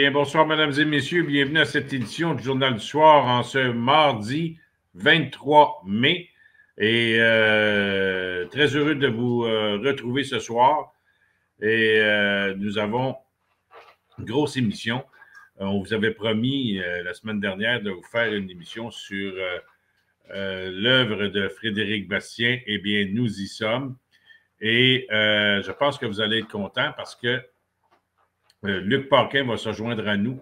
bien, bonsoir, mesdames et messieurs. Bienvenue à cette édition du Journal du Soir en ce mardi 23 mai. Et euh, très heureux de vous euh, retrouver ce soir. Et euh, nous avons une grosse émission. on vous avait promis la semaine dernière de vous faire une émission sur l'œuvre de Frédéric Bastien. Eh bien, nous y sommes. Et je pense que vous allez être contents parce que euh, Luc Parquin va se joindre à nous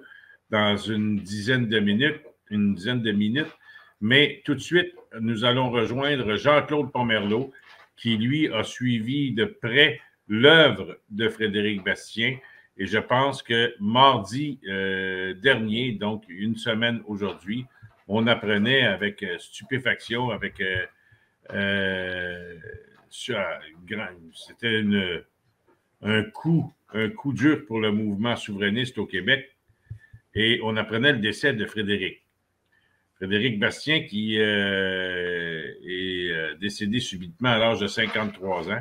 dans une dizaine de minutes, une dizaine de minutes. Mais tout de suite, nous allons rejoindre Jean-Claude Pomerleau, qui, lui, a suivi de près l'œuvre de Frédéric Bastien. Et je pense que mardi euh, dernier, donc une semaine aujourd'hui, on apprenait avec euh, stupéfaction, avec. C'était un coup un coup dur pour le mouvement souverainiste au Québec. Et on apprenait le décès de Frédéric. Frédéric Bastien, qui euh, est euh, décédé subitement à l'âge de 53 ans.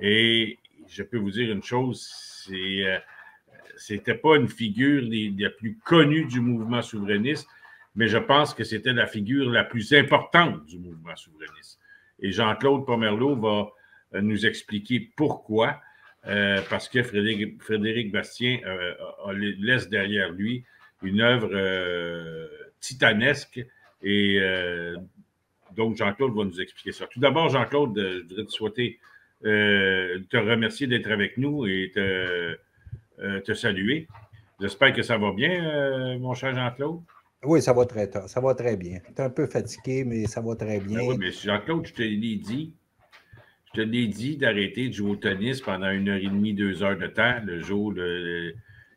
Et je peux vous dire une chose, c'est, n'était euh, c'était pas une figure la plus connue du mouvement souverainiste, mais je pense que c'était la figure la plus importante du mouvement souverainiste. Et Jean-Claude Pomerleau va nous expliquer pourquoi. Euh, parce que Frédéric, Bastien euh, laisse derrière lui une œuvre euh, titanesque. Et donc, Jean-Claude va nous expliquer ça. Tout d'abord, Jean-Claude, je voudrais te souhaiter te remercier d'être avec nous et te, te saluer. J'espère que ça va bien, mon cher Jean-Claude. Oui, ça va très Ça va très bien. Tu es un peu fatigué, mais ça va très bien. Ben oui, mais Jean-Claude, je te l'ai dit, te l'ai dit d'arrêter de jouer au tennis pendant une heure et demie, deux heures de temps le jour.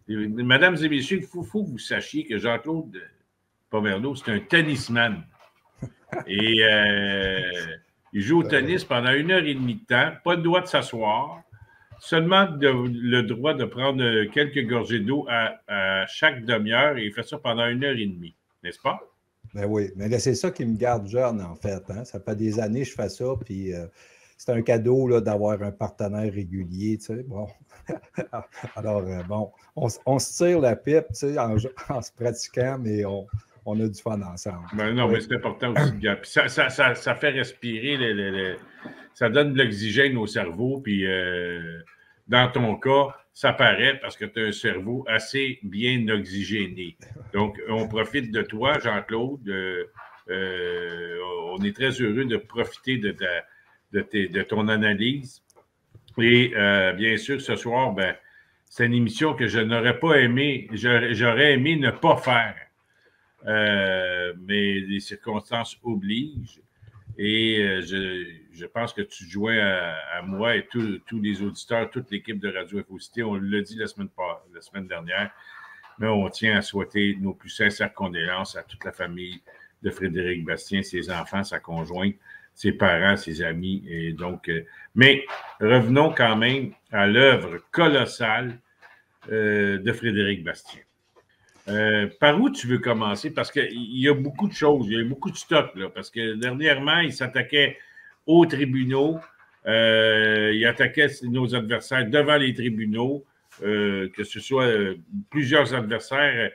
Mesdames et messieurs, il faut, que vous sachiez que Jean-Claude Pomerleau, c'est un tennisman. Et euh, il joue au tennis pendant une heure et demie de temps, pas le droit de s'asseoir, seulement le droit de prendre euh, quelques gorgées d'eau à, chaque demi-heure et il fait ça pendant une heure et demie, n'est-ce pas? Ben oui, mais c'est ça qui me garde jeune, en fait. Hein. Ça fait des années que je fais ça, puis euh, c'est un cadeau d'avoir un partenaire régulier. Tu sais, bon. Alors, euh, bon, on, se tire la pipe tu sais, en, se pratiquant, mais on, a du fun ensemble. Ben non, mais c'est important aussi. Ça, ça, ça, fait respirer, ça donne de l'oxygène au cerveau. Puis, euh, dans ton cas, ça paraît parce que tu as un cerveau assez bien oxygéné. Donc, on profite de toi, Jean-Claude. Euh, on est très heureux de profiter de ta de, ton analyse. Et euh, bien sûr, ce soir, ben, c'est une émission que je n'aurais pas aimé, j'aurais aimé ne pas faire. Euh, mais les circonstances obligent. Et euh, je, pense que tu jouais à, moi et tous les auditeurs, toute l'équipe de Radio Infocité. On l'a dit la semaine, la semaine dernière, mais on tient à souhaiter nos plus sincères condoléances à toute la famille de Frédéric Bastien, ses enfants, sa conjointe, ses parents, ses amis. Et donc, euh, mais revenons quand même à l'œuvre colossale euh, de Frédéric Bastien. Euh, par où tu veux commencer? Parce qu'il y a beaucoup de choses, il y a beaucoup de stock, parce que dernièrement, il s'attaquait aux tribunaux, il attaquait nos adversaires devant les tribunaux, que ce soit plusieurs adversaires,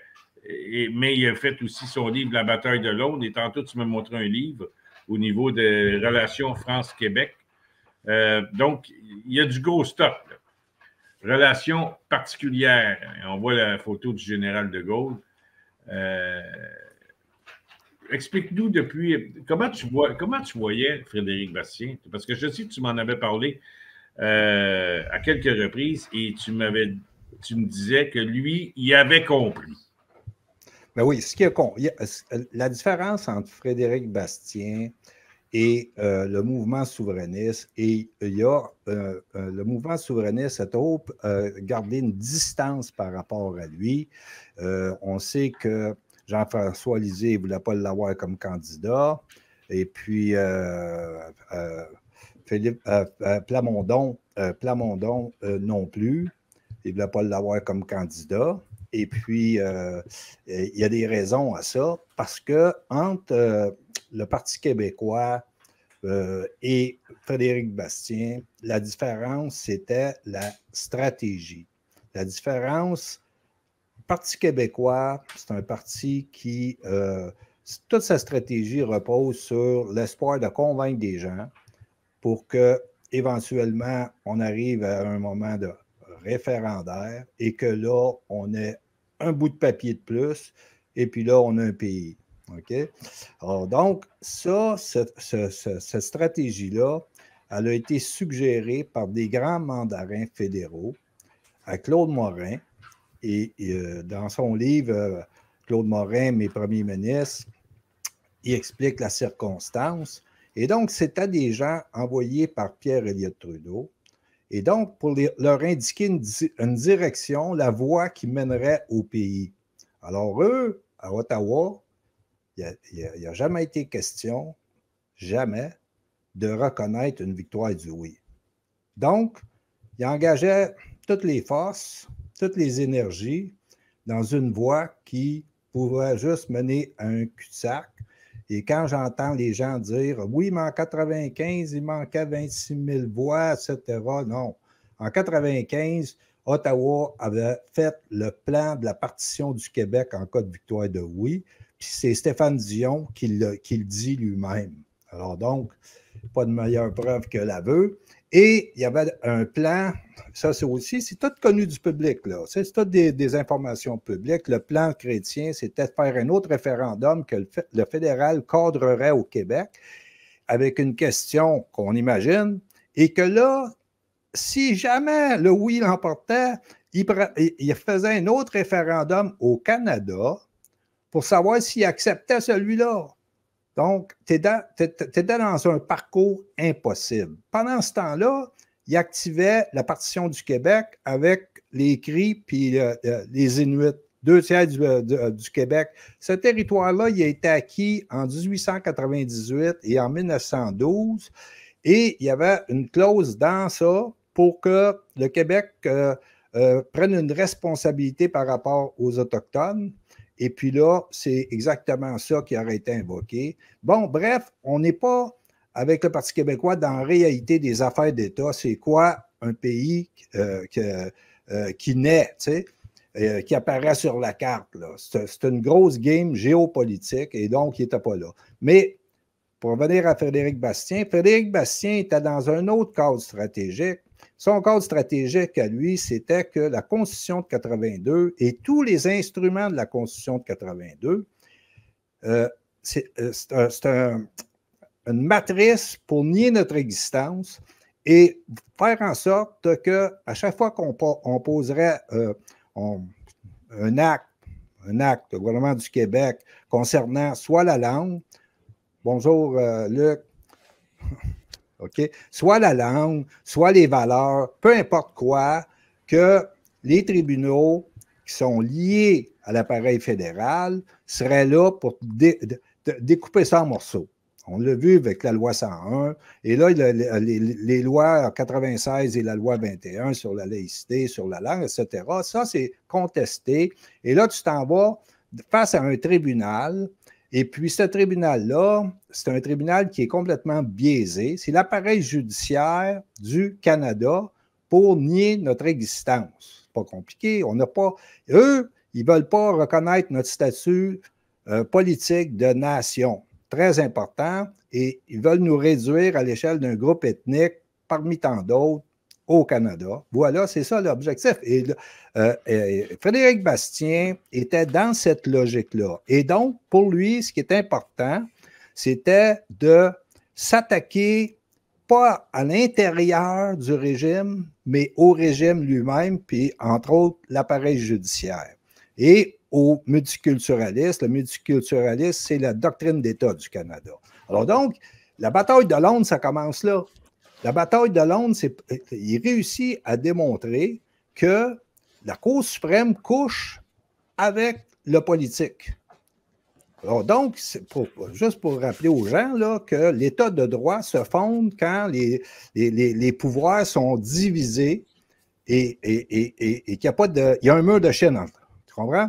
mais il a fait aussi son livre La bataille de Londres, et tantôt tu m'as montré un livre au niveau des relations France-Québec. Euh, donc, il y a du go stop », Là. Relations particulières. Hein. On voit la photo du général de Gaulle. Euh, explique-nous depuis comment tu vois comment tu voyais Frédéric Bastien parce que je sais que tu m'en avais parlé euh, à quelques reprises et tu m'avais tu me disais que lui il avait compris. Mais ben oui, ce qui est con. Euh, la différence entre Frédéric Bastien et euh, le mouvement souverainiste, et euh, il y a le mouvement souverainiste a trop euh, une distance par rapport à lui. on sait que Jean-François Lisée ne voulait pas l'avoir comme candidat. Et puis Philippe Plamondon, Plamondon non plus. Il ne voulait pas l'avoir comme candidat. Et puis, euh, il y a des raisons à ça, parce que entre euh, le Parti québécois euh, et Frédéric Bastien, la différence, c'était la stratégie. La différence, le Parti québécois, c'est un parti qui, toute sa stratégie repose sur l'espoir de convaincre des gens pour que éventuellement on arrive à un moment de référendaire et que là, on ait un bout de papier de plus et puis là, on a un pays. OK? donc, ça, cette stratégie-là, elle a été suggérée par des grands mandarins fédéraux à Claude Morin. Et, euh, dans son livre, euh, Claude Morin, Mes premiers ministres, il explique la circonstance. Et donc, c'était des gens envoyés par Pierre-Éliott Trudeau et donc pour leur indiquer une, direction, la voie qui mènerait au pays. Alors eux, à Ottawa, il n'y a, jamais été question, jamais, de reconnaître une victoire du oui. Donc, ils engageaient toutes les forces, toutes les énergies dans une voie qui pouvait juste mener à un cul-de-sac et quand j'entends les gens dire oui, mais en 95, il manquait 26 000 voix, etc. Non. En 95, Ottawa avait fait le plan de la partition du Québec en cas de victoire de oui. Puis c'est Stéphane Dion qui qui le dit lui-même. Alors donc, pas de meilleure preuve que l'aveu. Et il y avait un plan, ça c'est aussi, c'est tout connu du public, là. C'est tout des, informations publiques. Le plan chrétien, c'était de faire un autre référendum que le, fédéral cadrerait au Québec avec une question qu'on imagine, et que là, si jamais le oui l'emportait, il, faisait un autre référendum au Canada pour savoir s'il acceptait celui-là. Donc, tu étais dans, un parcours impossible. Pendant ce temps-là, il activait la partition du Québec avec les Cris puis les Inuits, deux tiers euh, euh, du, Québec. Ce territoire-là, il a été acquis en 1898 et en 1912. Et il y avait une clause dans ça pour que le Québec euh, prenne une responsabilité par rapport aux Autochtones. Et puis là, c'est exactement ça qui aurait été invoqué. Bon, bref, on n'est pas avec le Parti québécois dans la réalité des affaires d'État. C'est quoi un pays euh, euh, qui naît, euh, qui apparaît sur la carte. C'est une grosse game géopolitique et donc il n'était pas là. Mais pour revenir à Frédéric Bastien, Frédéric Bastien était dans un autre cadre stratégique son cadre stratégique à lui, c'était que la Constitution de 82 et tous les instruments de la Constitution de 82, euh, c'est euh, une matrice pour nier notre existence et faire en sorte que à chaque fois qu'on poserait euh, un acte, un acte, gouvernement du Québec concernant soit la langue, bonjour Luc, Soit la langue, soit les valeurs, peu importe quoi, que les tribunaux qui sont liés à l'appareil fédéral seraient là pour découper ça en morceaux. On l'a vu avec la loi 101. Et là, les, les, lois 96 et la loi 21 sur la laïcité, sur la langue, etc., ça, c'est contesté. Et là, tu t'en vas face à un tribunal et puis, ce tribunal-là, c'est un tribunal qui est complètement biaisé. C'est l'appareil judiciaire du Canada pour nier notre existence. Pas compliqué. On n'a pas. Eux, ils ne veulent pas reconnaître notre statut euh, politique de nation. Très important. Et ils veulent nous réduire à l'échelle d'un groupe ethnique parmi tant d'autres au Canada. Voilà, c'est ça l'objectif. Euh, et, Frédéric Bastien était dans cette logique-là. Et donc, pour lui, ce qui est important, c'était de s'attaquer pas à l'intérieur du régime, mais au régime lui-même, puis entre autres l'appareil judiciaire. Et au multiculturalisme, le multiculturalisme, c'est la doctrine d'État du Canada. Alors donc, la bataille de Londres, ça commence là. La bataille de Londres, il réussit à démontrer que la cause suprême couche avec le politique. donc, c'est juste pour rappeler aux gens là, que l'État de droit se fonde quand les, pouvoirs sont divisés et, qu'il y a pas de. Il y a un mur de chaîne Tu comprends?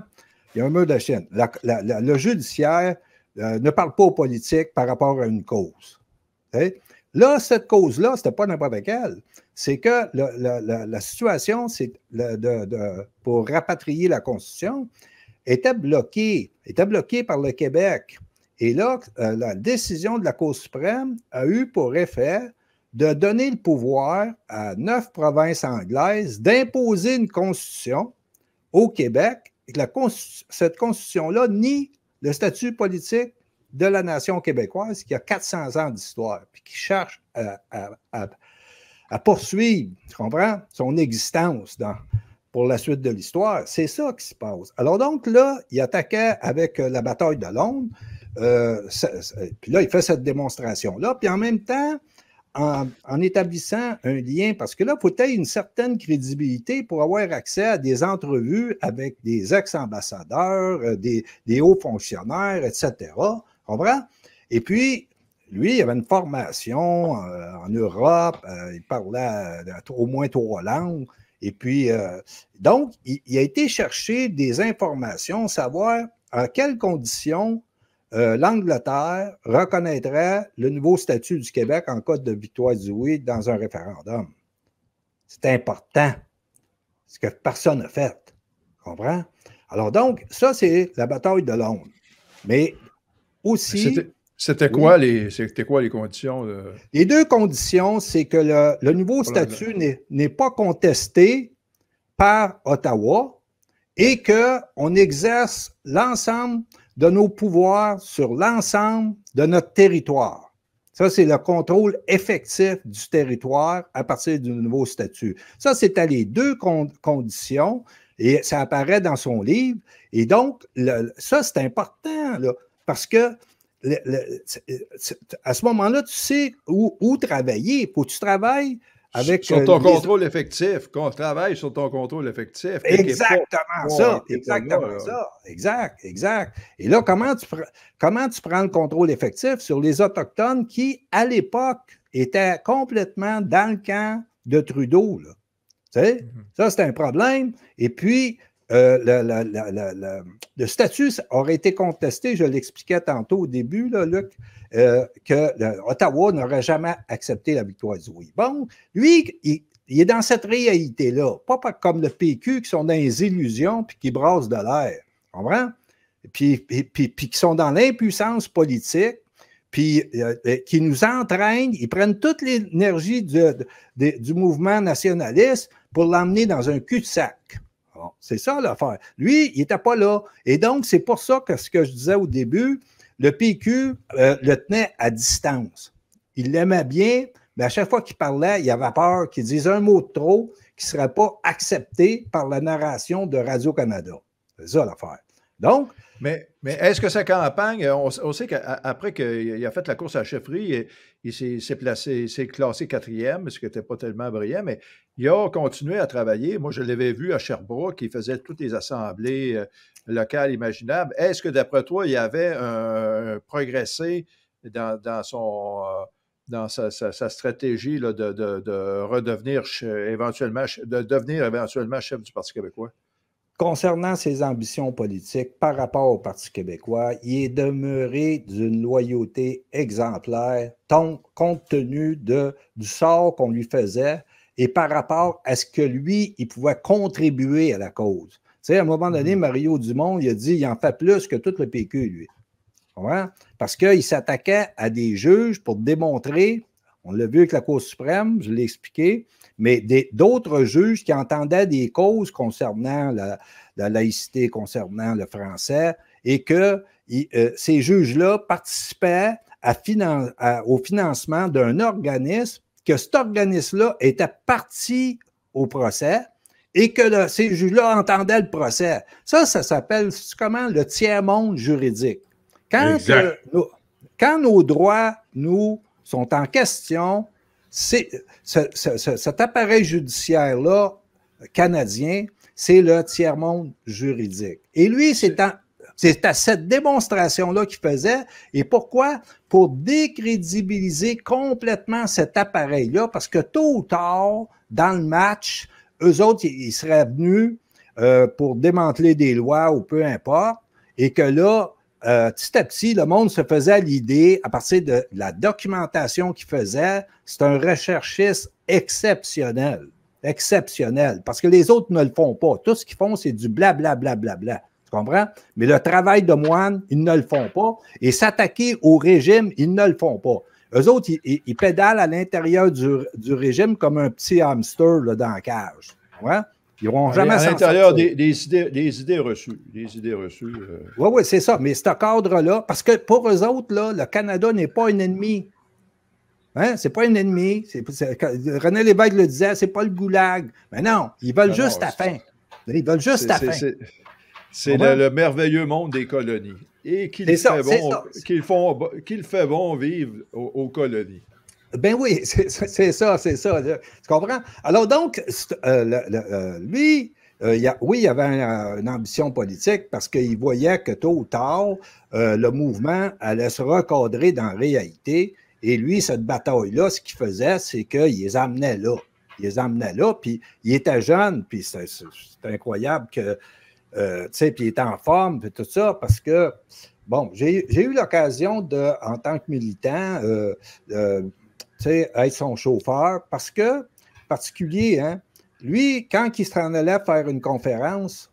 Il y a un mur de chaîne. le judiciaire euh, ne parle pas aux politiques par rapport à une cause. Là, cette cause-là, ce n'était pas n'importe quelle. C'est que la situation c'est pour rapatrier la Constitution était bloquée, était bloquée par le Québec. Et là, euh, la décision de la Cour suprême a eu pour effet de donner le pouvoir à neuf provinces anglaises d'imposer une constitution au Québec cette constitution-là nie le statut politique de la nation québécoise qui a 400 ans d'histoire, puis qui cherche à, poursuivre, tu comprends, son existence dans, pour la suite de l'histoire. C'est ça qui se passe. Alors donc là, il attaquait avec euh, la bataille de Londres, euh, puis là, il fait cette démonstration-là, puis en même temps, en, établissant un lien, parce que là, il faut une certaine crédibilité pour avoir accès à des entrevues avec des ex-ambassadeurs, euh, des, hauts fonctionnaires, etc. Comprends? Et puis, lui, il avait une formation euh, en Europe, euh, il parlait euh, au moins trois langues. Et puis, donc, il, a été chercher des informations, savoir en quelles conditions l'Angleterre reconnaîtrait le nouveau statut du Québec en cas de victoire du oui dans un référendum. C'est important. Ce que personne n'a fait. Comprends? Alors, donc, ça, c'est la bataille de Londres. Mais c'était quoi, les, conditions? Les deux conditions, c'est que le, nouveau statut n'est pas contesté par Ottawa et qu'on exerce l'ensemble de nos pouvoirs sur l'ensemble de notre territoire. Ça, c'est le contrôle effectif du territoire à partir du nouveau statut. Ça, c'était les deux conditions et ça apparaît dans son livre. Et donc, ça, c'est important. Là. Parce que à ce moment-là, tu sais où, où travailler. Faut que tu travailles avec. Sur euh, ton contrôle effectif. Qu'on travaille sur ton contrôle effectif. Exactement ça. exactement ça. Hein. Exact, exact. Et là, comment tu, comment tu prends le contrôle effectif sur les Autochtones qui, à l'époque, étaient complètement dans le camp de Trudeau? Tu sais? Mm-hmm. Ça, c'est un problème. Et puis, euh, le statut aurait été contesté, je l'expliquais tantôt au début, Luc, euh, que Ottawa n'aurait jamais accepté la victoire du oui. Bon, lui, il, est dans cette réalité-là, pas comme le PQ qui sont dans les illusions puis qui brassent de l'air, comprends? Puis, puis, qui sont dans l'impuissance politique, puis euh, qui nous entraînent, ils prennent toute l'énergie du, du mouvement nationaliste pour l'emmener dans un cul-de-sac c'est ça l'affaire. Lui, il n'était pas là. Et donc, c'est pour ça que ce que je disais au début, le PQ euh, le tenait à distance. Il l'aimait bien, mais à chaque fois qu'il parlait, il avait peur qu'il dise un mot de trop qui ne serait pas accepté par la narration de Radio-Canada. C'est ça l'affaire. Donc. Mais, mais est-ce que sa campagne, on, sait qu'après qu'il a fait la course à la chefferie, il, s'est placé, s'est classé quatrième, ce qui n'était pas tellement brillant, mais il a continué à travailler. Moi, je l'avais vu à Sherbrooke, il faisait toutes les assemblées euh, locales imaginables. Est-ce que, d'après toi, il avait progressé dans, son, euh, dans sa, stratégie de, redevenir éventuellement, de devenir éventuellement chef du Parti québécois? Concernant ses ambitions politiques par rapport au Parti québécois, il est demeuré d'une loyauté exemplaire, compte tenu de, du sort qu'on lui faisait, et par rapport à ce que lui, il pouvait contribuer à la cause. Tu sais, à un moment donné, mhm. Mario Dumont, il a dit il en fait plus que tout le PQ, lui. Parce qu'il s'attaquait à des juges pour démontrer, on l'a vu avec la Cour suprême, je l'ai expliqué, mais d'autres juges qui entendaient des causes concernant la, laïcité, concernant le français, et que euh, ces juges-là participaient au financement d'un organisme que cet organisme-là était parti au procès et que ces juges-là entendaient le procès. Ça, ça s'appelle comment le tiers-monde juridique. Quand, euh, nos, quand nos droits, nous, sont en question, cet appareil judiciaire-là canadien, c'est le tiers-monde juridique. Et lui, c'est en, c'est à cette démonstration-là qu'ils faisait. Et pourquoi? Pour décrédibiliser complètement cet appareil-là, parce que tôt ou tard, dans le match, eux autres, ils seraient venus euh, pour démanteler des lois ou peu importe, et que là, euh, petit à petit, le monde se faisait l'idée, à partir de la documentation qu'ils faisaient, c'est un recherchiste exceptionnel. Exceptionnel. Parce que les autres ne le font pas. Tout ce qu'ils font, c'est du blablabla. Tu comprends? Mais le travail de moine, ils ne le font pas. Et s'attaquer au régime, ils ne le font pas. Eux autres, ils, pédalent à l'intérieur du, régime comme un petit hamster dans la cage. Ouais? Ils n'auront jamais À l'intérieur des, des, idées, des idées reçues. Des idées reçues. Oui, euh. oui, c'est ça. Mais ce cadre-là, parce que pour eux autres, là, le Canada n'est pas un ennemi. Hein? C'est pas un ennemi. René Lévesque le disait, c'est pas le goulag. Mais non, ils veulent juste à Ils veulent juste à fin. C'est ah le, merveilleux monde des colonies. Et qu'il fait, bon, fait bon vivre aux, colonies. Ben oui, c'est ça, c'est ça. Tu comprends? Alors donc, euh, euh, lui, euh, oui, il avait une ambition politique parce qu'il voyait que tôt ou tard, le mouvement allait se recadrer dans la réalité. Et lui, cette bataille-là, ce qu'il faisait, c'est qu'il les amenait là. Il les amenait là, puis il était jeune, puis c'est incroyable que euh, tu sais, puis il est en forme, puis tout ça, parce que, bon, j'ai eu l'occasion de, en tant que militant, euh, euh, tu sais, être son chauffeur, parce que, particulier, hein, lui, quand il s'en allait faire une conférence,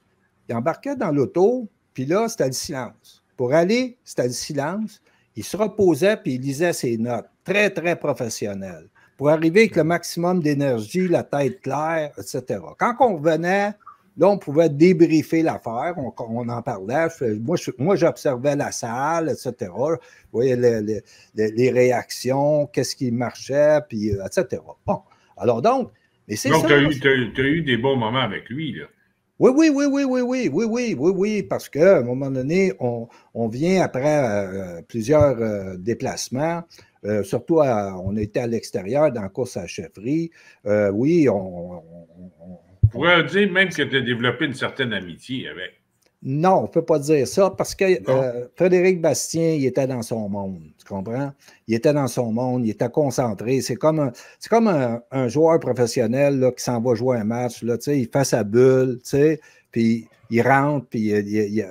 il embarquait dans l'auto, puis là, c'était le silence. Pour aller, c'était le silence. Il se reposait, puis il lisait ses notes. Très, très professionnel. Pour arriver avec le maximum d'énergie, la tête claire, etc. Quand on revenait, Là, on pouvait débriefer l'affaire, on, en parlait. Moi, j'observais la salle, etc. Vous voyez les, réactions, qu'est-ce qui marchait, puis, euh, etc. Bon, alors donc, mais c'est Donc, tu as, eu des bons moments avec lui, là. Oui, oui, oui, oui, oui, oui, oui, oui, oui, oui, parce qu'à un moment donné, on, vient après euh, plusieurs euh, déplacements, surtout on était à l'extérieur dans la course à la chefferie. oui, on on pourrait dire même que tu as développé une certaine amitié avec. Non, on ne peut pas dire ça parce que euh, Frédéric Bastien, il était dans son monde, tu comprends? Il était dans son monde, il était concentré. C'est comme un, comme un, joueur professionnel qui s'en va jouer un match. Là, il fait sa bulle, puis il rentre, puis il,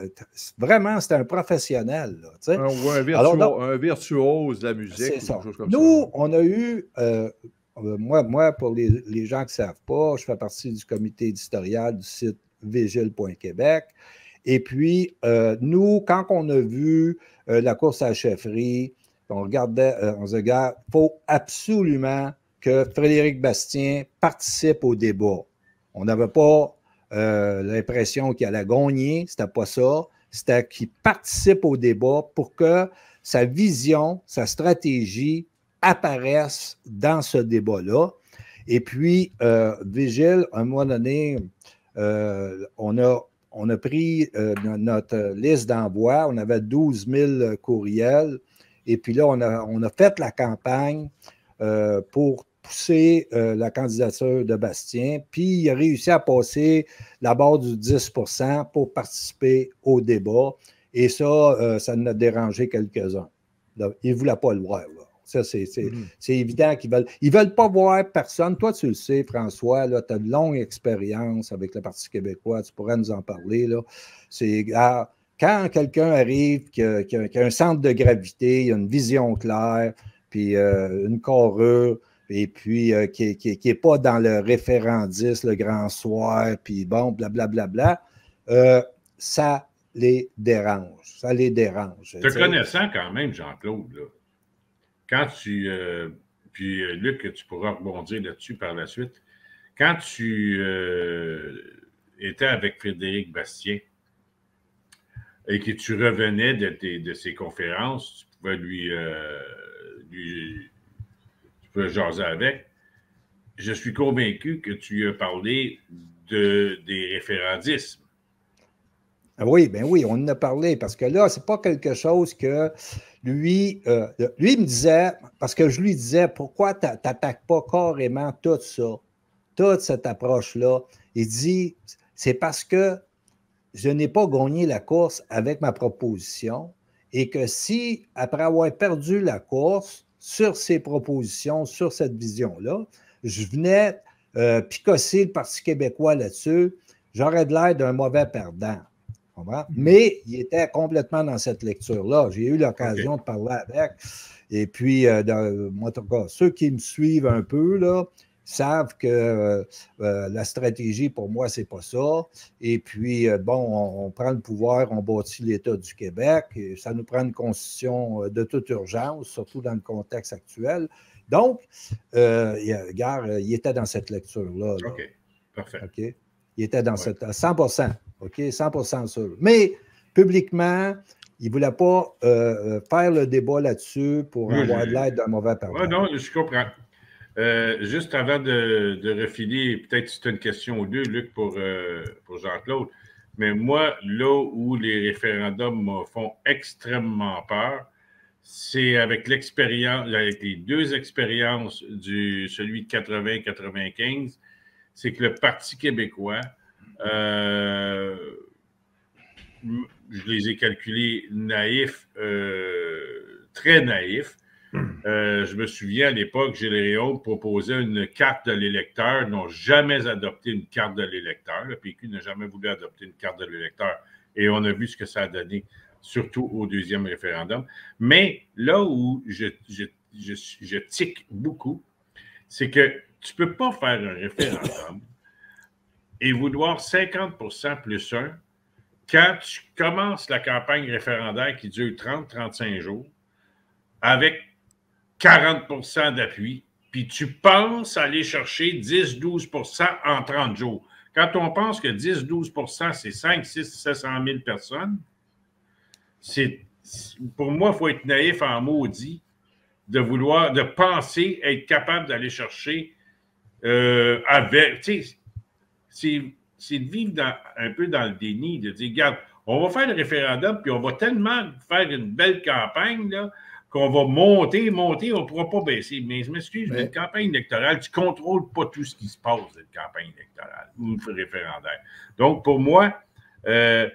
vraiment, c'est un professionnel. Là, ah, un, un, virtuose de la musique, quelque Nous, on a eu euh, ah ben, moi, pour les, gens qui ne savent pas, je fais partie du comité éditorial du site vigile.québec. Et puis, euh, nous, quand on a vu euh, la course à la chefferie, on regardait, euh, on se regarde, il faut absolument que Frédéric Bastien participe au débat. On n'avait pas l'impression qu'il allait gagner, c'était pas ça. C'était qu'il participe au débat pour que sa vision, sa stratégie apparaissent dans ce débat-là. Et puis, euh, Vigile, à un moment donné, euh, on, a, on a pris euh, notre liste d'envoi, on avait 12 000 courriels, et puis là, on a, on a fait la campagne pour pousser la candidature de Bastien, puis il a réussi à passer la barre du 10 pour participer au débat, et ça, ça nous a dérangé quelques-uns. Il ne voulait pas le voir. Ça, mm. c'est évident qu'ils veulent. Ils veulent pas voir personne. Toi, tu le sais, François, tu as de longue expérience avec le Parti québécois. Tu pourrais nous en parler. C'est ah, quand quelqu'un arrive qui a, un centre de gravité, a une vision claire, puis euh, une carrure, et puis euh, qui n'est est pas dans le référendiste, le grand soir, puis bon, blablabla, bla, bla, bla, euh, ça les dérange. Ça les dérange. Te connaissant quand même, Jean-Claude, quand tu. Euh, puis euh, Luc, tu pourras rebondir là-dessus par la suite. Quand tu euh, étais avec Frédéric Bastien et que tu revenais de, ses conférences, tu pouvais lui, Tu pouvais jaser avec. Je suis convaincu que tu as parlé de, des référendismes. Ah oui, ben oui, on en a parlé parce que là, c'est pas quelque chose que lui, euh, lui me disait, parce que je lui disais, pourquoi tu n'attaques pas carrément tout ça, toute cette approche-là? Il dit, c'est parce que je n'ai pas gagné la course avec ma proposition et que si, après avoir perdu la course sur ces propositions, sur cette vision-là, je venais euh, picosser le Parti québécois là-dessus, j'aurais de l'air d'un mauvais perdant. Mhm. Mais il était complètement dans cette lecture-là. J'ai eu l'occasion de parler avec. Et puis, euh, euh, moi, en tout cas, ceux qui me suivent un peu, là, savent que euh, la stratégie, pour moi, c'est pas ça. Et puis, bon, on, prend le pouvoir, on bâtit l'État du Québec. ça nous prend une constitution de toute urgence, surtout dans le contexte actuel. Donc, regarde, il était dans cette lecture-là. OK, parfait. OK? Il était dans cette... 100 OK? 100 sûr. Mais publiquement, il ne voulait pas euh, euh, faire le débat là-dessus pour avoir de l'aide d'un mauvais parent. non, je comprends. Euh, juste avant de, refiler, peut-être c'est une question ou deux, Luc, pour, pour Jean-Claude, mais moi, là où les référendums me font extrêmement peur, c'est avec l'expérience, avec les deux expériences du celui de 80-95, c'est que le Parti québécois euh, je les ai calculés naïfs, euh, très naïfs. Hmm. Euh, je me souviens à l'époque, Géléon proposait une carte de l'électeur. n'ont jamais adopté une carte de l'électeur. Le PQ n'a jamais voulu adopter une carte de l'électeur. Et on a vu ce que ça a donné, surtout au deuxième référendum. Mais là où je, je, tique beaucoup, c'est que tu ne peux pas faire un référendum et vouloir 50 plus 1 quand tu commences la campagne référendaire qui dure 30-35 jours avec 40 d'appui, puis tu penses aller chercher 10-12 en 30 jours. Quand on pense que 10-12 c'est 5, 6, 700 000 personnes, c'est pour moi, il faut être naïf en maudit de vouloir, de penser être capable d'aller chercher euh, avec c'est de vivre un peu dans le déni, de dire, regarde, on va faire le référendum, puis on va tellement faire une belle campagne, qu'on va monter, monter, on ne pourra pas baisser. Mais je m'excuse, mais... une campagne électorale, tu ne contrôles pas tout ce qui se passe dans une campagne électorale ou référendaire. Donc, pour moi, euh,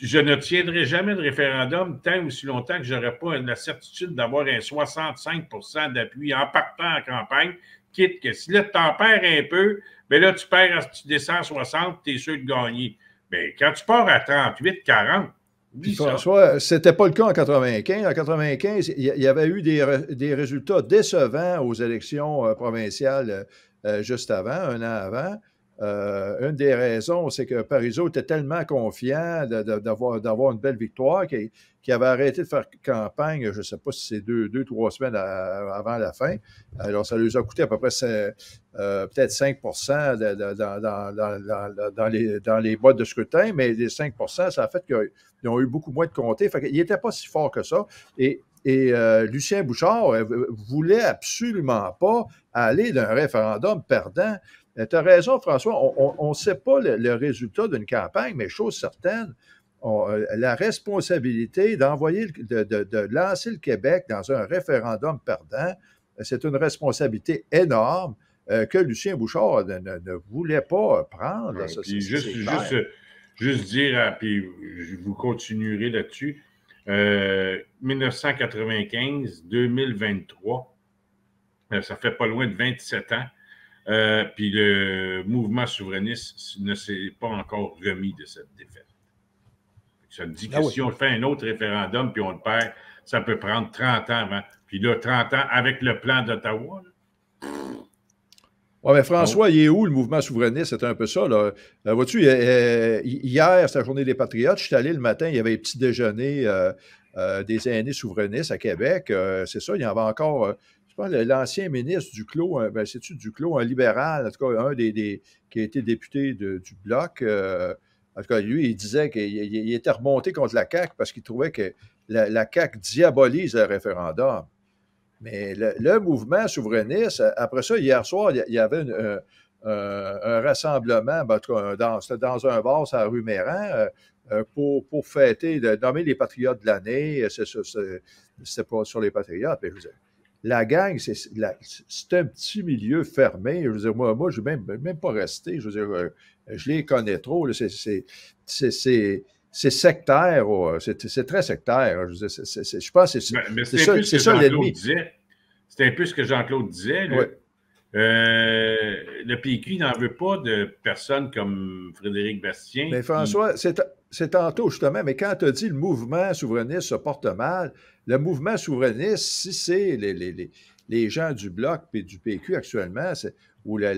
je ne tiendrai jamais de référendum tant ou si longtemps que je n'aurai pas la certitude d'avoir un 65 d'appui en partant en campagne, que si là, tu t'en perds un peu, mais ben là, tu perds, à, tu descends 60, tu es sûr de gagner. Mais ben, quand tu pars à 38, 40, François, c'était pas le cas en 95. En 95, il y avait eu des, des résultats décevants aux élections euh, provinciales euh, euh, juste avant, un an avant. Euh, une des raisons, c'est que Parisot était tellement confiant d'avoir une belle victoire qu'il avait arrêté de faire campagne, je ne sais pas si c'est deux, deux, trois semaines avant la fin. Alors, ça lui a coûté à peu près euh, peut-être 5 dans, les, boîtes de scrutin, mais les 5 ça a fait qu'ils ont eu beaucoup moins de comptés. Il n'était pas si fort que ça. Et euh, Lucien Bouchard voulait absolument pas aller d'un référendum perdant. Euh, tu as raison, François. On ne sait pas le, résultat d'une campagne, mais chose certaine, euh, la responsabilité d'envoyer, de, lancer le Québec dans un référendum perdant, euh, c'est une responsabilité énorme que Lucien Bouchard ne, voulait pas prendre. juste, dire, hein, puis vous continuerez là-dessus, 1995-2023, ça fait pas loin de 27 ans, euh, puis le mouvement souverainiste ne s'est pas encore remis de cette défaite. Ça me dit que ah si on fait un autre référendum puis on le perd, ça peut prendre 30 ans avant. Puis là, 30 ans avec le plan d'Ottawa. Oui, mais François, il est où le mouvement souverainiste? C'est un peu ça. Là. Euh, vois-tu, euh, hier, c'est la journée des Patriotes. Je suis allé le matin, il y avait un petit déjeuner des aînés souverainistes à Québec. c'est ça, il y en avait encore l'ancien ministre Duclos, euh, ben, c'est-tu Duclos, un libéral, en tout cas, un des, qui a été député du Bloc, euh, en tout cas, lui, il disait qu'il était remonté contre la CAQ parce qu'il trouvait que la, la, CAQ diabolise le référendum. Mais le, mouvement souverainiste, euh, après ça, hier soir, il y avait un rassemblement, ben, en dans, dans un bar, à rue Méran, pour, fêter, de nommer les patriotes de l'année. C'est, pas sur les patriotes. Mais je ai dit la gang, c'est un petit milieu fermé. Je veux dire, moi, moi je ne même, même pas resté. Je veux dire, euh, je les connais trop. C'est sectaire. Oh, c'est très sectaire. Je, veux dire, c est, c est, je pense c'est ben, ça, l'ennemi. C'est un peu ce que Jean-Claude disait. Euh, le PQ n'en veut pas de personnes comme Frédéric Bastien. Mais François, c'est tantôt justement, mais quand tu dit le mouvement souverainiste se porte mal, le mouvement souverainiste, si c'est les, les, gens du Bloc et du PQ actuellement, c'est ou la,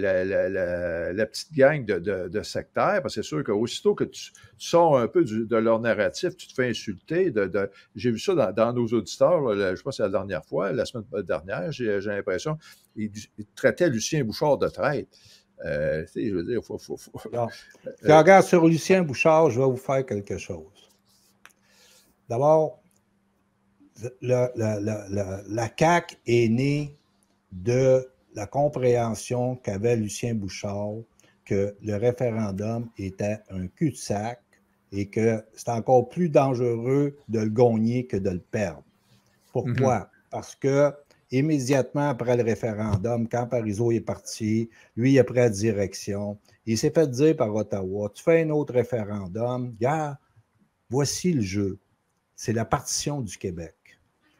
petite gang de, de, sectaires, parce que c'est sûr qu'aussitôt que tu, sors un peu de leur narratif, tu te fais insulter. De, j'ai vu ça dans, nos auditeurs, je pense que c'est la dernière fois, la semaine dernière, j'ai, l'impression, ils, traitaient Lucien Bouchard de traite. Euh, je veux dire, faut, faut, faut euh, regarde, sur Lucien Bouchard, je vais vous faire quelque chose. D'abord, la, la, la CAQ est née de la compréhension qu'avait Lucien Bouchard que le référendum était un cul-de-sac et que c'est encore plus dangereux de le gagner que de le perdre. Pourquoi? Mhm. Parce que immédiatement après le référendum, quand Parizeau est parti, lui après la direction, il s'est fait dire par Ottawa, tu fais un autre référendum, gars, voici le jeu. C'est la partition du Québec.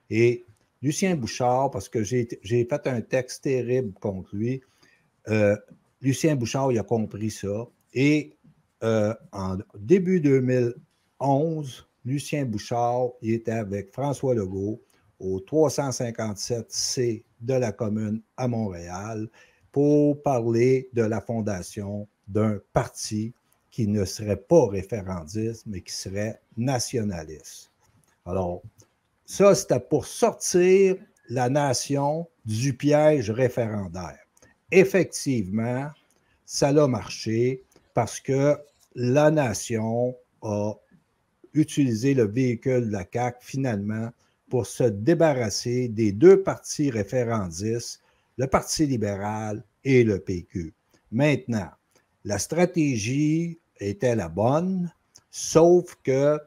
Et Lucien Bouchard, parce que j'ai fait un texte terrible contre lui. Euh, Lucien Bouchard, il a compris ça. Et euh, en début 2011, Lucien Bouchard, il était avec François Legault au 357C de la commune à Montréal pour parler de la fondation d'un parti qui ne serait pas référendiste, mais qui serait nationaliste. Alors, ça, c'était pour sortir la nation du piège référendaire. Effectivement, ça a marché parce que la nation a utilisé le véhicule de la CAC finalement pour se débarrasser des deux partis référendistes, le Parti libéral et le PQ. Maintenant, la stratégie était la bonne, sauf que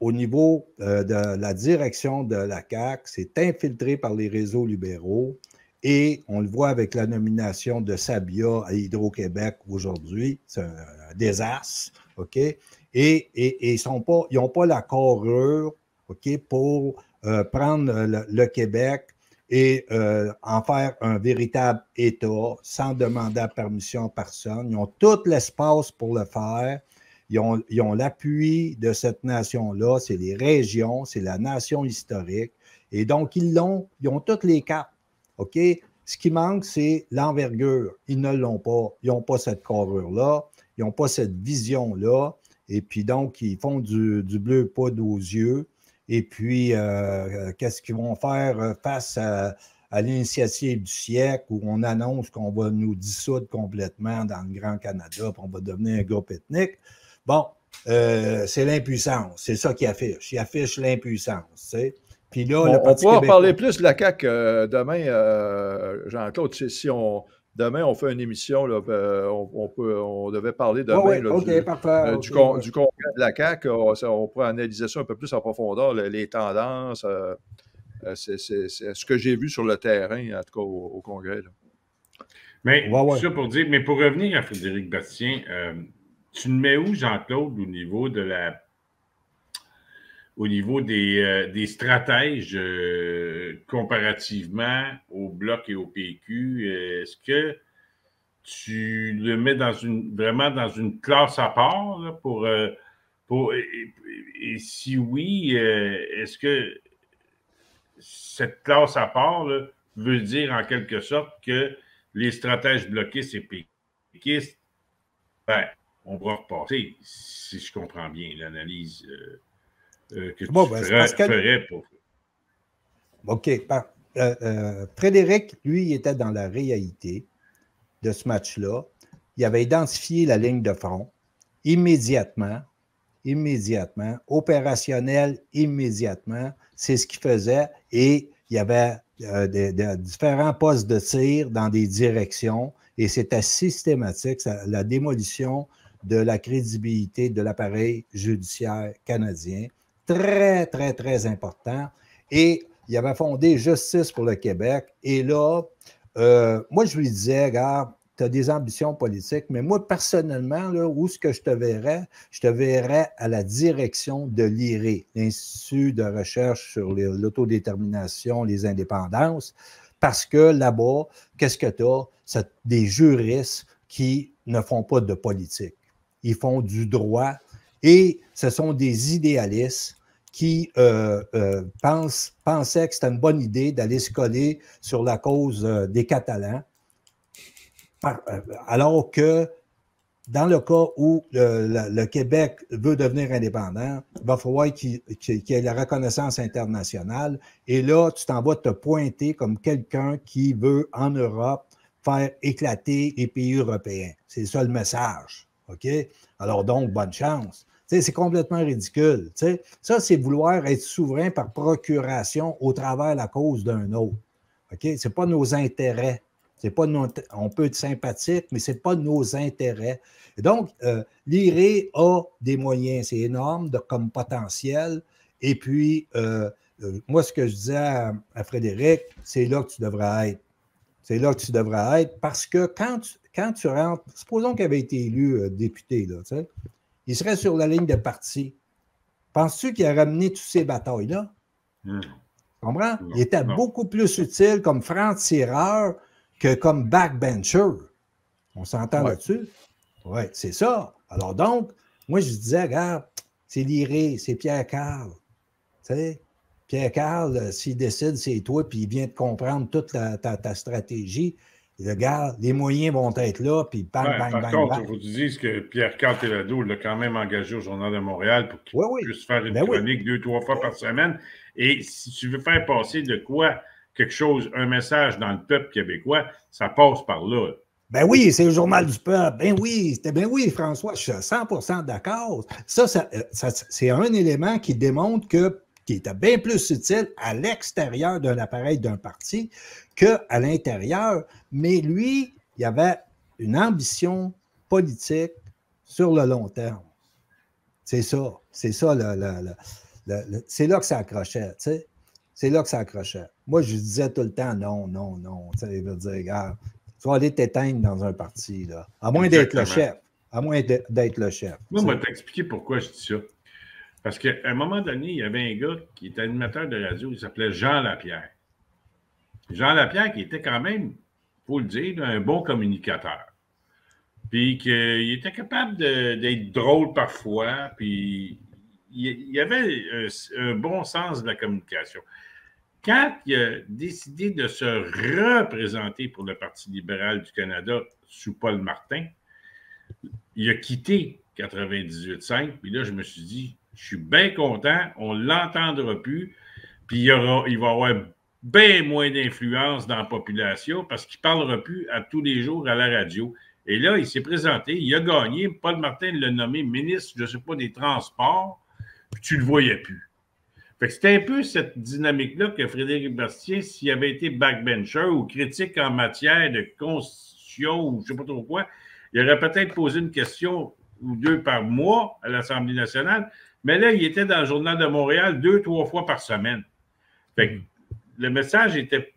au niveau euh, de la direction de la CAQ, c'est infiltré par les réseaux libéraux. Et on le voit avec la nomination de Sabia à Hydro-Québec aujourd'hui. C'est un, désastre. OK? Et, et, ils n'ont pas, la corure OK, pour euh, prendre le, Québec et euh, en faire un véritable État sans demander la permission à personne. Ils ont tout l'espace pour le faire. Ils ont, l'appui de cette nation-là, c'est les régions, c'est la nation historique. Et donc, ils l'ont, ils ont toutes les cartes. OK? Ce qui manque, c'est l'envergure. Ils ne l'ont pas. Ils n'ont pas cette carrure-là. Ils n'ont pas cette vision-là. Et puis, donc, ils font du, bleu poudre aux yeux. Et puis, euh, euh, qu'est-ce qu'ils vont faire euh, face à, l'initiative du siècle où on annonce qu'on va nous dissoudre complètement dans le Grand Canada, et on va devenir un groupe ethnique? Bon, euh, c'est l'impuissance. C'est ça qu'il affiche. Il affiche l'impuissance. Puis là, on pourra parler plus de la CAQ euh, demain, euh, Jean-Claude. Si on, demain, on fait une émission, on, devait parler demain du, congrès de la CAQ. On, pourrait analyser ça un peu plus en profondeur, les, tendances, c'est, ce que j'ai vu sur le terrain, en tout cas au, congrès. Mais pour dire, mais pour revenir à Frédéric Bastien, tu le mets où, Jean-Claude, au niveau de la au niveau des, euh, stratèges euh, comparativement au Bloc et au PQ? Euh, est-ce que tu le mets dans une vraiment dans une classe à part pour, pour et, si oui, est-ce que cette classe à part veut dire en quelque sorte que les stratèges bloquistes et PQ on va repasser, si je comprends bien l'analyse euh, euh, que tu ben, ferais, OK. Euh, Frédéric, lui, était dans la réalité de ce match-là. Il avait identifié la ligne de front immédiatement, immédiatement, opérationnel immédiatement. C'est ce qu'il faisait et il y avait des, différents postes de tir dans des directions et c'était systématique. la démolition de la crédibilité de l'appareil judiciaire canadien. Très, très, très important. Et il avait fondé Justice pour le Québec. Et là, euh, moi, je lui disais, regarde, tu as des ambitions politiques, mais moi, personnellement, là, où est-ce que je te verrais? Je te verrais à la direction de l'IRE, l'Institut de recherche sur l'autodétermination, les indépendances, parce que là-bas, qu'est-ce que tu as? C'est des juristes qui ne font pas de politique ils font du droit et ce sont des idéalistes qui euh, euh, pensent, pensaient que c'était une bonne idée d'aller se coller sur la cause euh, des Catalans, alors que dans le cas où le, Québec veut devenir indépendant, il va falloir qu'il y ait la reconnaissance internationale. Et là, tu t'en vas te pointer comme quelqu'un qui veut, en Europe, faire éclater les pays européens. C'est ça le message. OK? Alors donc, bonne chance. C'est complètement ridicule. sais. Ça, c'est vouloir être souverain par procuration au travers de la cause d'un autre. OK? Ce n'est pas nos intérêts. C'est pas nos, on peut être sympathique, mais ce n'est pas nos intérêts. donc, euh, l'IRE a des moyens, c'est énorme de, comme potentiel. Et puis, euh, euh, moi, ce que je disais à, Frédéric, c'est là que tu devrais être. C'est là que tu devrais être parce que quand tu, quand tu rentres, supposons qu'il avait été élu euh, député, il serait sur la ligne de parti. Penses-tu qu'il a ramené toutes ces batailles-là? Hmm. Tu comprends? il était beaucoup plus utile comme franc-tireur que comme backbencher. On s'entend là-dessus? Oui, c'est ça. Alors donc, moi, je disais, regarde, c'est Liré, c'est Pierre Carl. Pierre Carl, euh, s'il décide, c'est toi, puis il vient de comprendre toute ta stratégie regarde, les moyens vont être là, puis bang, bang, bang, par bang, contre, il vous que que Pierre-Carl Telado l'a quand même engagé au Journal de Montréal pour qu'il puisse faire une ben chronique deux, trois fois par semaine. Et si tu veux faire passer de quoi, quelque chose, un message dans le peuple québécois, ça passe par là. Ben oui, c'est le journal du peuple. Ben oui, c'était ben oui, François, je suis à 100 d'accord. Euh, ça c'est un élément qui démontre que qui était bien plus utile à l'extérieur d'un appareil d'un parti qu'à l'intérieur. Mais lui, il avait une ambition politique sur le long terme. C'est ça. C'est ça. c'est là que ça accrochait. C'est là que ça accrochait. Moi, je disais tout le temps non, non, non. Tu veut dire, regarde, tu vas aller t'éteindre dans un parti, là. À moins d'être le chef. À moins d'être le chef. Moi, je vais t'expliquer pourquoi je dis ça. Parce qu'à un moment donné, il y avait un gars qui était animateur de radio, il s'appelait Jean Lapierre. Jean Lapierre, qui était quand même, il faut le dire, un bon communicateur. Puis qu'il était capable d'être drôle parfois, puis il y avait un, un, bon sens de la communication. Quand il a décidé de se représenter pour le Parti libéral du Canada sous Paul Martin, il a quitté 98.5, puis là, je me suis dit, je suis bien content. On ne l'entendra plus. Puis il, va avoir bien moins d'influence dans la population parce qu'il ne parlera plus à tous les jours à la radio. Et là, il s'est présenté, il a gagné. Paul Martin l'a nommé ministre, je ne sais pas, des Transports, puis tu ne le voyais plus. Fait c'était un peu cette dynamique-là que Frédéric Bastien, s'il avait été backbencher ou critique en matière de constitution ou je ne sais pas trop quoi, il aurait peut-être posé une question ou deux par mois à l'Assemblée nationale, mais là, il était dans le Journal de Montréal deux, trois fois par semaine. Mm. le message était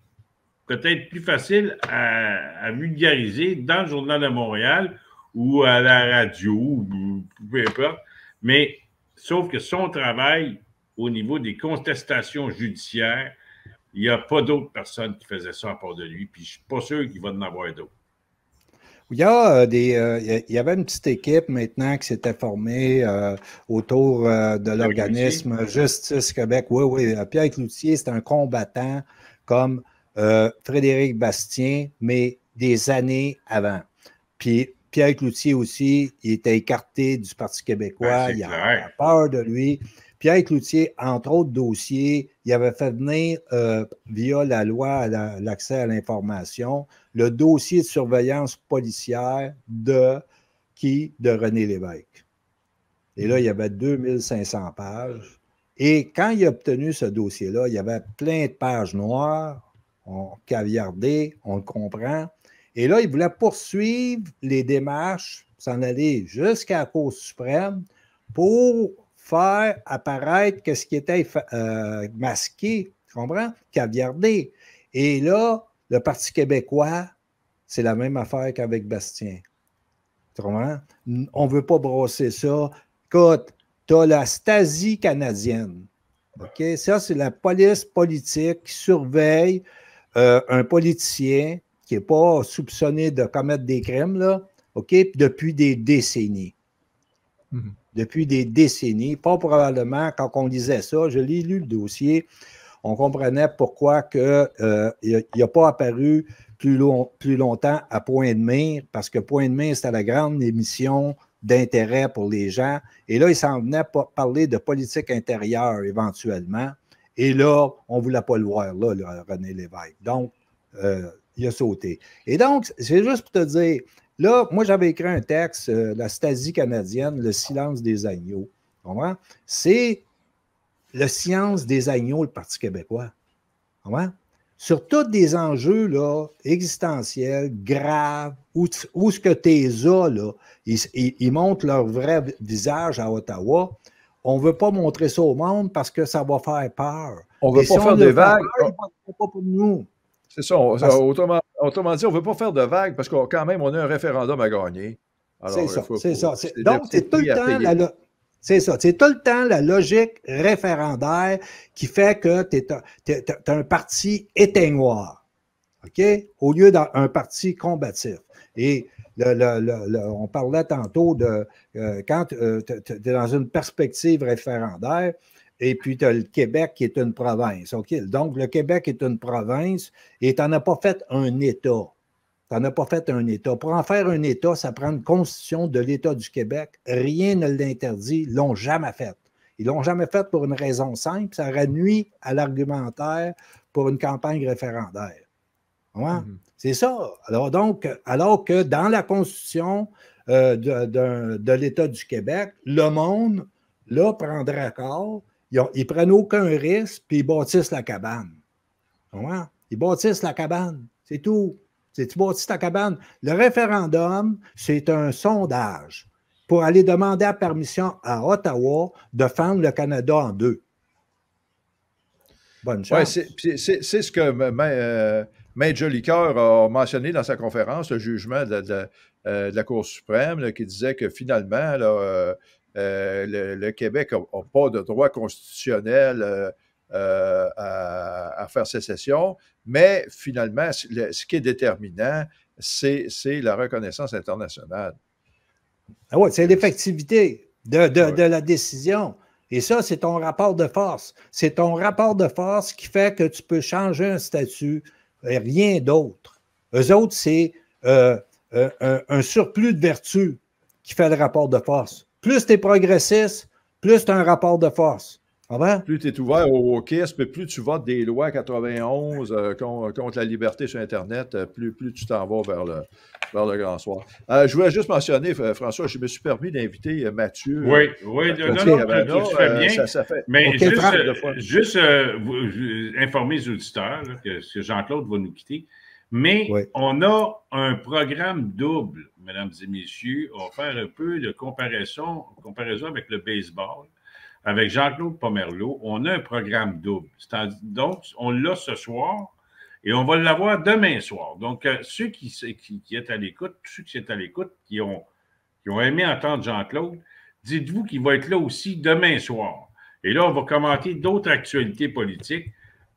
peut-être plus facile à, vulgariser dans le Journal de Montréal ou à la radio, ou peu importe. Mais sauf que son travail au niveau des contestations judiciaires, il n'y a pas d'autres personnes qui faisaient ça à part de lui, puis je ne suis pas sûr qu'il va en avoir d'autres. Euh, euh, il y, a il y avait une petite équipe maintenant qui s'était formée euh, autour de l'organisme Justice Québec. Oui, oui. Pierre Cloutier, c'est un combattant comme Frédéric Bastien, mais des années avant. Puis Pierre Cloutier aussi, il était écarté du Parti québécois. Ah, il il avait peur de lui. Pierre Cloutier, entre autres dossiers, il avait fait venir via la loi l'accès à l'information le dossier de surveillance policière de qui? De René Lévesque. Et là, il y avait 2500 pages. Et quand il a obtenu ce dossier-là, il y avait plein de pages noires, caviardées, on le comprend. Et là, il voulait poursuivre les démarches, s'en aller jusqu'à la Cour suprême pour faire apparaître que ce qui était euh, masqué, tu comprends, caviardé. Et là, le Parti québécois, c'est la même affaire qu'avec Bastien. on ne veut pas brosser ça. Écoute, tu as la Stasi canadienne. OK? Ça, c'est la police politique qui surveille euh, un politicien qui n'est pas soupçonné de commettre des crimes, là, OK? Depuis des décennies. Mm-hmm. Depuis des décennies, pas probablement quand on disait ça, je l'ai lu le dossier, on comprenait pourquoi que, euh, il n'a pas apparu plus, longtemps à Point de Mire, parce que Point de Mire, c'était la grande émission d'intérêt pour les gens. Et là, il s'en venait pour parler de politique intérieure éventuellement. Et là, on ne voulait pas le voir, là, René Lévesque. Donc, euh, il a sauté. Et donc, c'est juste pour te dire, là, moi, j'avais écrit un texte, euh, La Stasie canadienne, Le silence des agneaux. C'est le Science des agneaux, le Parti québécois. Sur tous des enjeux là, existentiels, graves, où, ce que tes as, là, ils, montrent leur vrai visage à Ottawa, on ne veut pas montrer ça au monde parce que ça va faire peur. On ne veut pas faire de vagues. pour C'est ça. autrement, dit, on ne veut pas faire de vagues parce qu'on quand même, on a un référendum à gagner. C'est ça. ça. Donc, c'est tout le temps c'est ça. C'est tout le temps la logique référendaire qui fait que tu es, un parti éteignoir, OK? Au lieu d'un parti combatif. Et on parlait tantôt de euh, quand euh, tu es dans une perspective référendaire, et puis tu as le Québec qui est une province. OK? Donc, le Québec est une province et tu n'en as pas fait un État. On n'a pas fait un État. Pour en faire un État, ça prend une constitution de l'État du Québec. Rien ne l'interdit. Ils l'ont jamais fait. Ils l'ont jamais fait pour une raison simple. Ça aurait nuit à l'argumentaire pour une campagne référendaire. Mm-hmm. C'est ça. Alors donc, alors que dans la constitution euh, de, l'État du Québec, le monde, là, prendrait accord. Ils, prennent aucun risque, puis ils bâtissent la cabane. Ils bâtissent la cabane. C'est tout. C'est tu ta cabane. Le référendum, c'est un sondage pour aller demander la permission à Ottawa de fendre le Canada en deux. Bonne chance. Ouais, c'est ce que euh, a mentionné dans sa conférence, le jugement de euh, la, Cour suprême, qui disait que finalement, euh, le, Québec n'a pas de droit constitutionnel. à, faire sécession, mais finalement, ce qui est déterminant, c'est la reconnaissance internationale. Ah oui, c'est euh, l'effectivité de, la décision. Et ça, c'est ton rapport de force. C'est ton rapport de force qui fait que tu peux changer un statut et rien d'autre. Eux autres, c'est euh, un, un, surplus de vertu qui fait le rapport de force. Plus tu es progressiste, plus tu as un rapport de force. Ah ben? Plus tu es ouvert au KISP, plus tu votes des lois 91 euh, euh, contre la liberté sur Internet, euh, plus, plus tu t'en vas vers le, le grand soir. je voulais juste mentionner, François, je me suis permis d'inviter Mathieu. Oui, oui, non, non, non, bien. mais juste, informer les auditeurs que, Jean-Claude va nous quitter. Mais on a un programme double, mesdames et messieurs. On va faire un peu de comparaison, comparaison avec le baseball avec Jean-Claude Pomerleau, on a un programme double. Donc, on l'a ce soir et on va l'avoir demain soir. Donc, euh, ceux qui, qui, qui est à l'écoute, ceux qui sont à l'écoute, qui ont, qui ont aimé entendre Jean-Claude, dites-vous qu'il va être là aussi demain soir. Et là, on va commenter d'autres actualités politiques.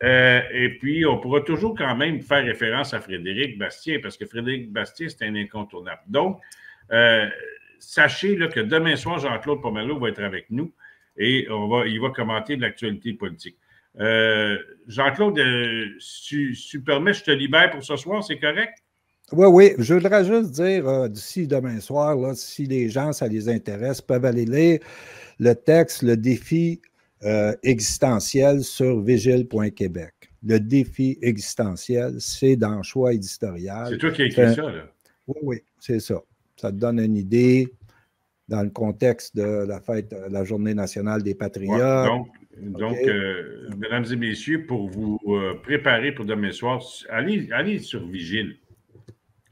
Euh, et puis, on pourra toujours quand même faire référence à Frédéric Bastien, parce que Frédéric Bastien, c'est un incontournable. Donc, euh, sachez là, que demain soir, Jean-Claude Pomerleau va être avec nous et on va, il va commenter l'actualité politique. Euh, Jean-Claude, euh, si, tu permets, je te libère pour ce soir, c'est correct? Oui, oui. Je voudrais juste dire euh, d'ici demain soir, là, si les gens, ça les intéresse, peuvent aller lire le texte, le défi existentiel sur vigile.québec. Le défi existentiel, c'est dans le choix éditorial. C'est toi qui as écrit ça, là? Oui, oui, c'est ça. Ça te donne une idée dans le contexte de la fête, euh, la Journée nationale des patriotes. donc, euh, mesdames et messieurs, pour vous euh, préparer pour demain soir, allez, sur Vigile,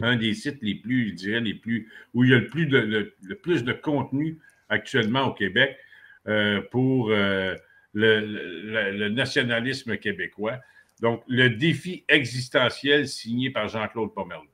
un des sites les plus, je dirais, les plus, où il y a le plus de, plus de contenu actuellement au Québec pour le, nationalisme québécois. Donc, le défi existentiel signé par Jean-Claude Pomerleau.